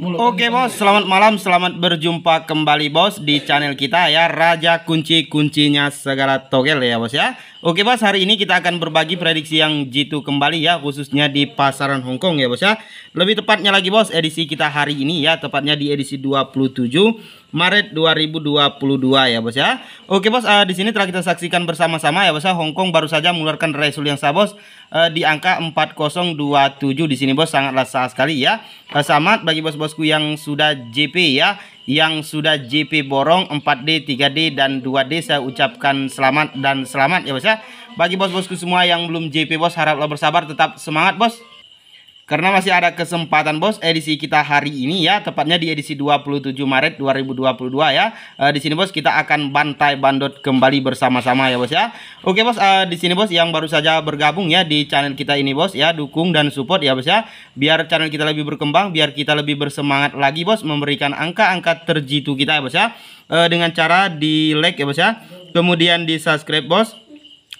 Oke bos, selamat malam, selamat berjumpa kembali bos di channel kita ya Raja Kunci Kuncinya Segala Togel ya bos ya Oke bos, hari ini kita akan berbagi prediksi yang jitu kembali ya Khususnya di pasaran Hongkong ya bos ya Lebih tepatnya lagi bos, edisi kita hari ini ya Tepatnya di edisi 27 Maret 2022 ya bos ya. Oke bos, uh, di sini telah kita saksikan bersama-sama ya bos ya. Hong Kong baru saja mengeluarkan resul yang sah bos uh, di angka 4027 di sini bos sangatlah sah sekali ya. Uh, Selamat bagi bos-bosku yang sudah JP ya yang sudah JP borong 4D, 3D dan 2D saya ucapkan selamat dan selamat ya bos ya. Bagi bos-bosku semua yang belum JP bos haraplah bersabar tetap semangat bos. Karena masih ada kesempatan bos edisi kita hari ini ya, tepatnya di edisi 27 Maret 2022 ya. e, di sini bos kita akan bantai bandot kembali bersama-sama ya bos ya. Oke bos, e, di sini bos yang baru saja bergabung ya di channel kita ini bos ya, dukung dan support ya bos ya. Biar channel kita lebih berkembang, biar kita lebih bersemangat lagi bos memberikan angka-angka terjitu kita ya bos ya. e, dengan cara di like ya bos ya. Kemudian di subscribe bos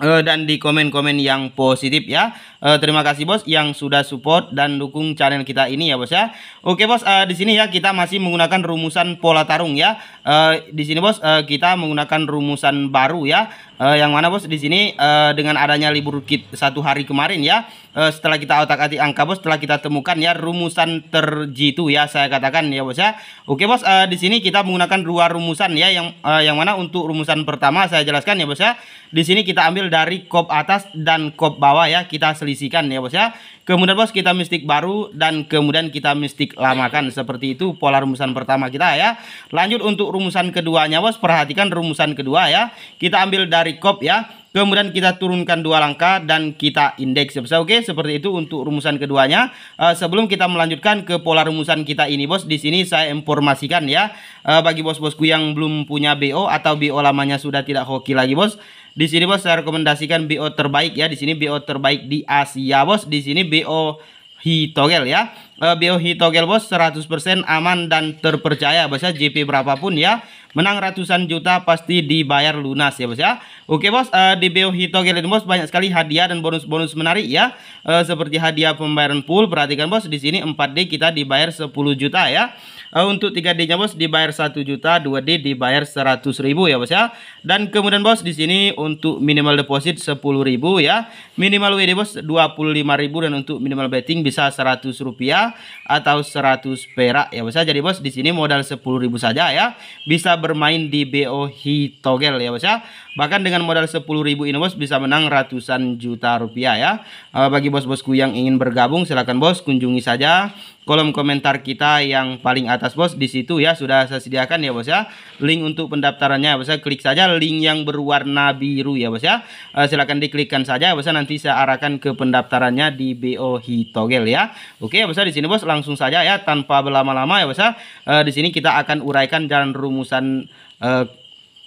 Eh, dan di komen-komen yang positif ya. Uh, terima kasih bos yang sudah support dan dukung channel kita ini ya bos ya. Oke bos, uh, di sini ya kita masih menggunakan rumusan pola tarung ya. Uh, di sini bos uh, kita menggunakan rumusan baru ya. Uh, yang mana bos di sini uh, dengan adanya libur kit satu hari kemarin ya. Uh, setelah kita otak-atik angka bos, setelah kita temukan ya rumusan terjitu ya saya katakan ya bos ya. Oke bos, uh, di sini kita menggunakan dua rumusan ya yang uh, yang mana untuk rumusan pertama saya jelaskan ya bos ya. Di sini kita ambil dari kop atas dan kop bawah ya kita selisihkan ya bos ya kemudian bos kita mistik baru dan kemudian kita mistik lamakan seperti itu pola rumusan pertama kita ya lanjut untuk rumusan keduanya bos perhatikan rumusan kedua ya kita ambil dari kop ya Kemudian kita turunkan dua langkah dan kita indeks ya bos. Ya. Oke, seperti itu untuk rumusan keduanya. Eh, sebelum kita melanjutkan ke pola rumusan kita ini bos, di sini saya informasikan ya eh, bagi bos-bosku yang belum punya BO atau BO lamanya sudah tidak hoki lagi bos. Di sini bos saya rekomendasikan BO terbaik ya. Di sini BO terbaik di Asia bos. Di sini BO Hitogel ya. Eh, BO Hitogel bos 100% aman dan terpercaya bos ya. JP berapapun ya. Menang ratusan juta pasti dibayar lunas ya bos ya. Oke bos uh, di BO Hitogel ini bos banyak sekali hadiah dan bonus-bonus menarik ya. Eh, seperti hadiah pembayaran pool. perhatikan bos di sini 4D kita dibayar 10 juta ya uh, untuk 3D-nya bos dibayar 1 juta, 2D dibayar 100 ribu ya bos ya. Dan kemudian bos di sini untuk minimal deposit 10 ribu ya. Minimal WD bos 25 ribu dan untuk minimal betting bisa 100 rupiah atau 100 perak ya bos ya. Jadi bos di sini modal 10 ribu saja ya. Bisa bermain di BO Hitogel ya bos ya. Bahkan dengan modal 10 ribu ini bos bisa menang ratusan juta rupiah ya. Uh, bagi bos-bosku yang ingin bergabung silahkan bos kunjungi saja kolom komentar kita yang paling atas bos di situ ya sudah saya sediakan ya bos ya link untuk pendaftarannya ya, bos ya klik saja link yang berwarna biru ya bos ya e, eh, silahkan diklikkan saja ya bos ya nanti saya arahkan ke pendaftarannya di BO Hitogel ya oke ya bos ya di sini bos langsung saja ya tanpa berlama-lama ya bos ya e, di sini kita akan uraikan jalan rumusan e,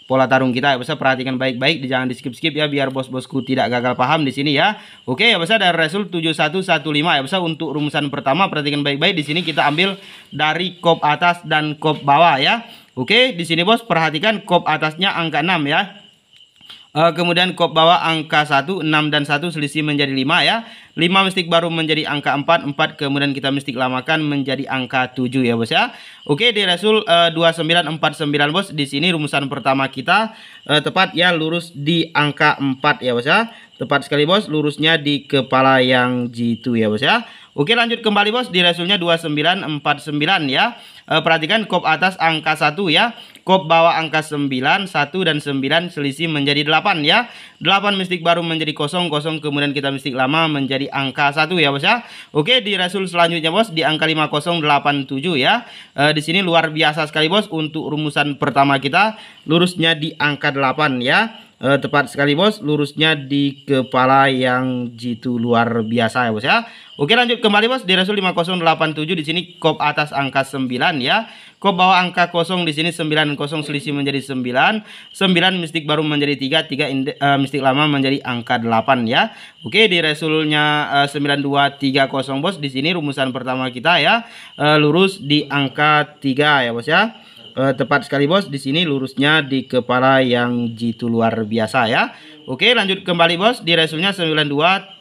pola tarung kita ya bisa perhatikan baik-baik jangan di skip-skip ya biar bos-bosku tidak gagal paham di sini ya oke ya besar dari result 7115 ya besar untuk rumusan pertama perhatikan baik-baik di sini kita ambil dari kop atas dan kop bawah ya oke di sini bos perhatikan kop atasnya angka 6 ya Uh, kemudian kop bawah angka 1, 6 dan 1 selisih menjadi 5 ya. 5 mistik baru menjadi angka 4, 4 kemudian kita mistik lamakan menjadi angka 7 ya bos ya. Oke di Rasul uh, eh, 2949 bos di sini rumusan pertama kita uh, tepat ya lurus di angka 4 ya bos ya. Tepat sekali bos lurusnya di kepala yang jitu ya bos ya. Oke lanjut kembali bos di Rasulnya 2949 ya. Uh, perhatikan kop atas angka 1 ya. Kop bawa angka 9, 1 dan 9 selisih menjadi 8 ya. 8 mistik baru menjadi kosong, kosong kemudian kita mistik lama menjadi angka 1 ya bos ya. Oke di Rasul selanjutnya bos di angka 5087 ya. E, di sini luar biasa sekali bos untuk rumusan pertama kita lurusnya di angka 8 ya eh, tepat sekali bos lurusnya di kepala yang jitu luar biasa ya bos ya Oke lanjut kembali bos di Rasul 5087 di sini kop atas angka 9 ya kop bawah angka kosong di sini 90 selisih menjadi 9 9 mistik baru menjadi 3 3 eh, mistik lama menjadi angka 8 ya Oke di Rasulnya uh, eh, 9230 bos di sini rumusan pertama kita ya uh, lurus di angka 3 ya bos ya eh, tepat sekali bos di sini lurusnya di kepala yang jitu luar biasa ya oke lanjut kembali bos di resulnya 9230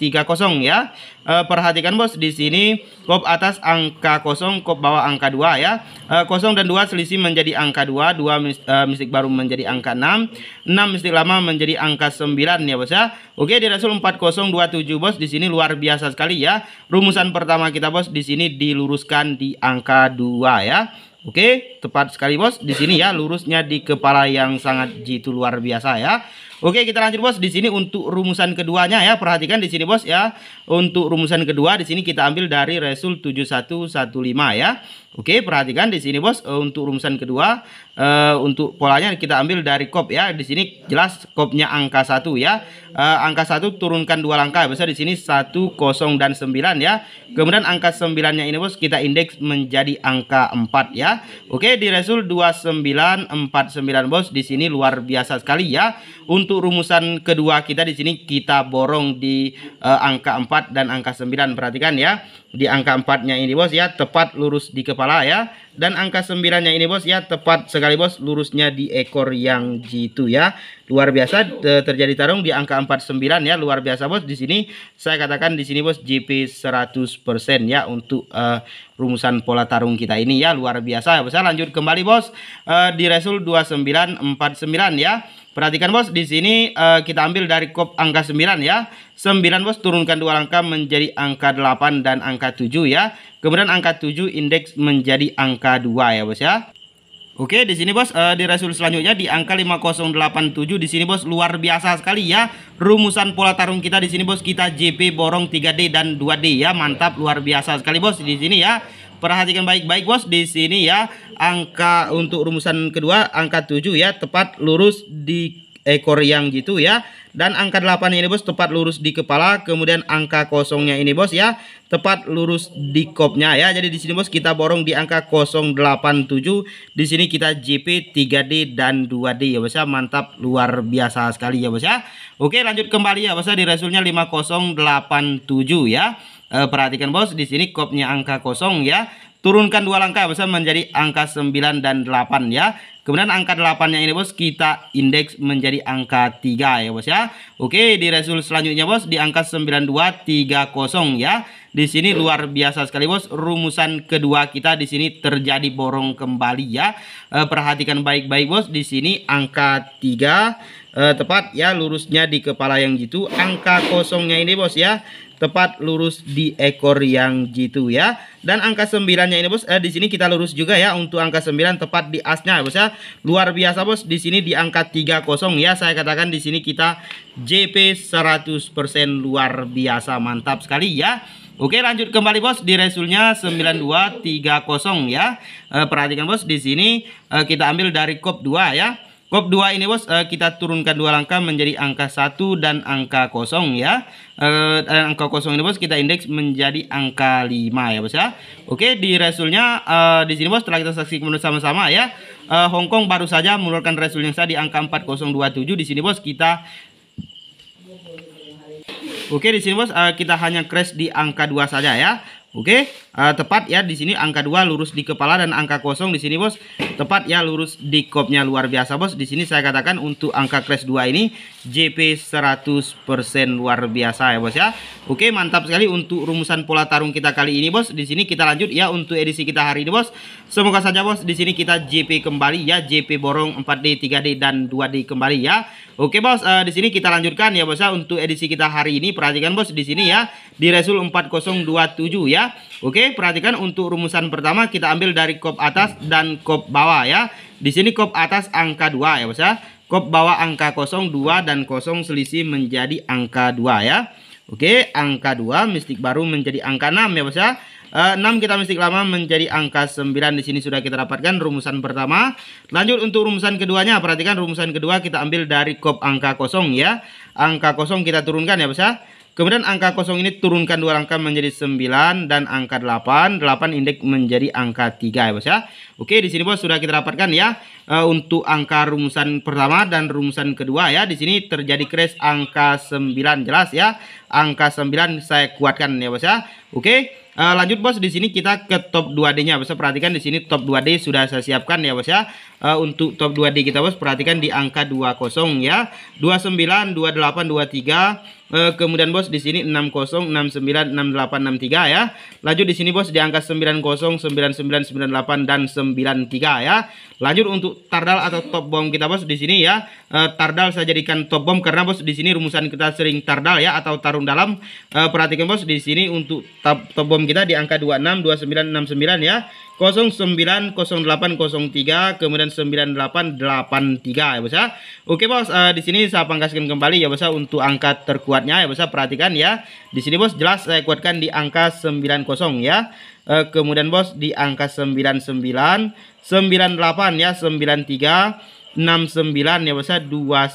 ya eh, perhatikan bos di sini kop atas angka kosong kop bawah angka 2 ya eh, kosong dan 2 selisih menjadi angka 2 2 mis, eh, mistik baru menjadi angka 6 6 mistik lama menjadi angka 9 ya bos ya oke di resul 4027 bos di sini luar biasa sekali ya rumusan pertama kita bos di sini diluruskan di angka 2 ya Oke, tepat sekali bos. Di sini ya lurusnya di kepala yang sangat jitu luar biasa ya. Oke, kita lanjut bos. Di sini untuk rumusan keduanya ya, perhatikan di sini bos ya. Untuk rumusan kedua di sini kita ambil dari resul 7115 ya. Oke, perhatikan di sini bos eh, untuk rumusan kedua e, untuk polanya kita ambil dari kop ya. Di sini jelas kopnya angka 1 ya. E, angka 1 turunkan dua langkah. Besar di sini 1 0 dan 9 ya. Kemudian angka 9-nya ini bos kita indeks menjadi angka 4 ya. Oke, di resul 2949 bos di sini luar biasa sekali ya. Untuk untuk rumusan kedua kita di sini kita borong di uh, angka 4 dan angka 9. Perhatikan ya. Di angka 4-nya ini bos ya tepat lurus di kepala ya. Dan angka 9-nya ini bos ya tepat sekali bos lurusnya di ekor yang jitu ya. Luar biasa terjadi tarung di angka 49 ya. Luar biasa bos di sini saya katakan di sini bos GP 100% ya untuk uh, rumusan pola tarung kita ini ya. Luar biasa. ya Saya lanjut kembali bos uh, di resul 2949 ya. Perhatikan bos, di sini uh, kita ambil dari kop angka 9 ya. 9 bos turunkan dua langkah menjadi angka 8 dan angka 7 ya. Kemudian angka 7 indeks menjadi angka 2 ya bos ya. Oke, di sini bos uh, di resul selanjutnya di angka 5087 di sini bos luar biasa sekali ya. Rumusan pola tarung kita di sini bos kita JP borong 3D dan 2D ya. Mantap luar biasa sekali bos di sini ya. Perhatikan baik-baik bos di sini ya. Angka untuk rumusan kedua angka 7 ya tepat lurus di ekor yang gitu ya dan angka 8 ini bos tepat lurus di kepala kemudian angka kosongnya ini bos ya tepat lurus di kopnya ya jadi di sini bos kita borong di angka 087 di sini kita JP 3D dan 2D ya bos ya mantap luar biasa sekali ya bos ya Oke lanjut kembali ya bos ya di resulnya 5087 ya Eh, perhatikan bos, di sini kopnya angka kosong ya. Turunkan dua langkah bisa menjadi angka 9 dan 8 ya. Kemudian angka 8-nya ini bos kita indeks menjadi angka 3 ya bos ya. Oke, di result selanjutnya bos di angka 9230 ya. Di sini luar biasa sekali bos rumusan kedua kita di sini terjadi borong kembali ya. Eh, perhatikan baik-baik bos di sini angka 3 eh, tepat ya lurusnya di kepala yang jitu angka kosongnya ini bos ya tepat lurus di ekor yang jitu ya. Dan angka sembilannya ini Bos, eh, di sini kita lurus juga ya untuk angka sembilan tepat di asnya Bos ya. Luar biasa Bos, di sini di angka tiga kosong ya. Saya katakan di sini kita JP 100% luar biasa mantap sekali ya. Oke lanjut kembali bos di resulnya 9230 ya e, Perhatikan bos di sini e, kita ambil dari kop 2 ya Kop 2 ini bos uh, kita turunkan dua langkah menjadi angka 1 dan angka kosong ya. Uh, dan angka kosong ini bos kita indeks menjadi angka 5 ya bos ya. Oke di resulnya uh, di sini bos setelah kita saksikan bersama-sama ya. Uh, Hong Kong baru saja mengeluarkan resulnya yang tadi angka 4027 di sini bos kita Oke di sini bos uh, kita hanya crash di angka 2 saja ya. Oke, uh, tepat ya di sini angka 2 lurus di kepala dan angka kosong di sini bos. Tepat ya lurus di kopnya luar biasa bos. Di sini saya katakan untuk angka crash 2 ini JP 100% luar biasa ya bos ya. Oke, mantap sekali untuk rumusan pola tarung kita kali ini bos. Di sini kita lanjut ya untuk edisi kita hari ini bos. Semoga saja bos di sini kita JP kembali ya, JP borong 4D, 3D dan 2D kembali ya. Oke bos, uh, di sini kita lanjutkan ya bos ya untuk edisi kita hari ini. Perhatikan bos di sini ya di resul 4027 ya. Oke, perhatikan untuk rumusan pertama kita ambil dari kop atas dan kop bawah ya. Di sini kop atas angka 2 ya bos ya. Kop bawa angka 0, 2 dan 0 selisih menjadi angka 2 ya. Oke, angka 2 mistik baru menjadi angka 6 ya bos ya. E, eh, 6 kita mistik lama menjadi angka 9 di sini sudah kita dapatkan rumusan pertama. Lanjut untuk rumusan keduanya, perhatikan rumusan kedua kita ambil dari kop angka kosong ya. Angka kosong kita turunkan ya bos ya. Kemudian angka kosong ini turunkan dua angka menjadi 9 dan angka 8. 8 indeks menjadi angka 3 ya bos ya. Oke di sini bos sudah kita dapatkan ya. Eh, untuk angka rumusan pertama dan rumusan kedua ya. Di sini terjadi crash angka 9 jelas ya. Angka 9 saya kuatkan ya bos ya. Oke. Uh, lanjut bos di sini kita ke top 2D-nya bos. Perhatikan di sini top 2D sudah saya siapkan ya bos ya. Uh, untuk top 2D kita bos perhatikan di angka 20 ya. 29, 28, 23 uh, kemudian bos di sini 60, 69, 68, 63 ya. Lanjut di sini bos di angka 90, 99, 98 dan 93 ya. Lanjut untuk tardal atau top bom kita bos di sini ya. Uh, tardal saya jadikan top bom karena bos di sini rumusan kita sering tardal ya atau tarung dalam. Uh, perhatikan bos di sini untuk top, top bom Telkom kita di angka 262969 ya. 090803 kemudian 9883 ya bos ya. Oke bos, uh, di sini saya pangkaskan kembali ya bos ya untuk angka terkuatnya ya bos ya. Perhatikan ya. Di sini bos jelas saya kuatkan di angka 90 ya. Uh, kemudian bos di angka 99 98 ya 93 69 ya bosnya 29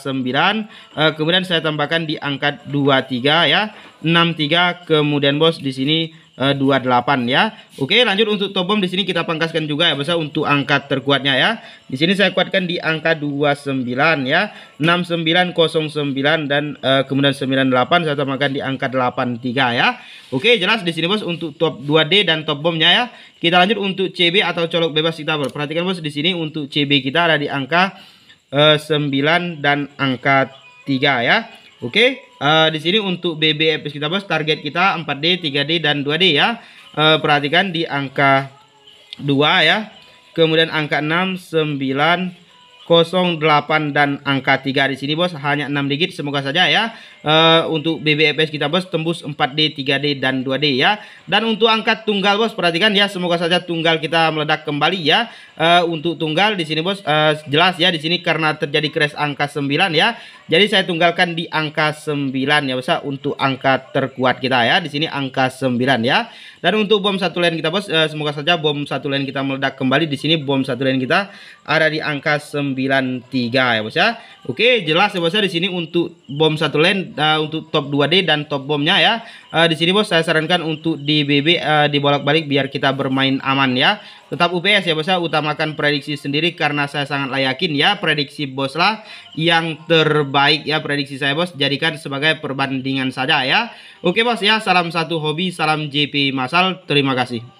uh, kemudian saya tambahkan di angka 23 ya 63 kemudian bos di sini 28 eh, ya. Oke, lanjut untuk top bomb di sini kita pangkaskan juga ya, besar untuk angka terkuatnya ya. Di sini saya kuatkan di angka 29 ya. 6909 dan uh, kemudian 98 saya tambahkan di angka 83 ya. Oke, jelas di sini bos untuk top 2D dan top bomnya ya. Kita lanjut untuk CB atau colok bebas kita bos. Perhatikan bos di sini untuk CB kita ada di angka uh, eh, 9 dan angka 3 ya. Oke, okay? uh, eh, di sini untuk BBFS kita bos target kita 4D, 3D dan 2D ya. Uh, perhatikan di angka 2 ya. Kemudian angka 6, 9 08 dan angka 3 di sini bos hanya 6 digit semoga saja ya uh, untuk BBFS kita bos tembus 4D 3D dan 2D ya dan untuk angka tunggal bos perhatikan ya semoga saja tunggal kita meledak kembali ya uh, untuk tunggal di sini bos uh, jelas ya di sini karena terjadi crash angka 9 ya jadi saya tunggalkan di angka 9 ya bos ya, untuk angka terkuat kita ya di sini angka 9 ya dan untuk bom satu lane kita bos uh, semoga saja bom satu lane kita meledak kembali di sini bom satu lane kita ada di angka 9 93 ya bos ya. Oke, jelas ya bos ya di sini untuk bom satu lane uh, untuk top 2D dan top bomnya ya. Uh, di sini bos saya sarankan untuk di BB uh, eh, bolak balik biar kita bermain aman ya. Tetap UPS ya bos ya, utamakan prediksi sendiri karena saya sangat layakin ya prediksi bos lah yang terbaik ya prediksi saya bos jadikan sebagai perbandingan saja ya. Oke bos ya, salam satu hobi, salam JP Masal. Terima kasih.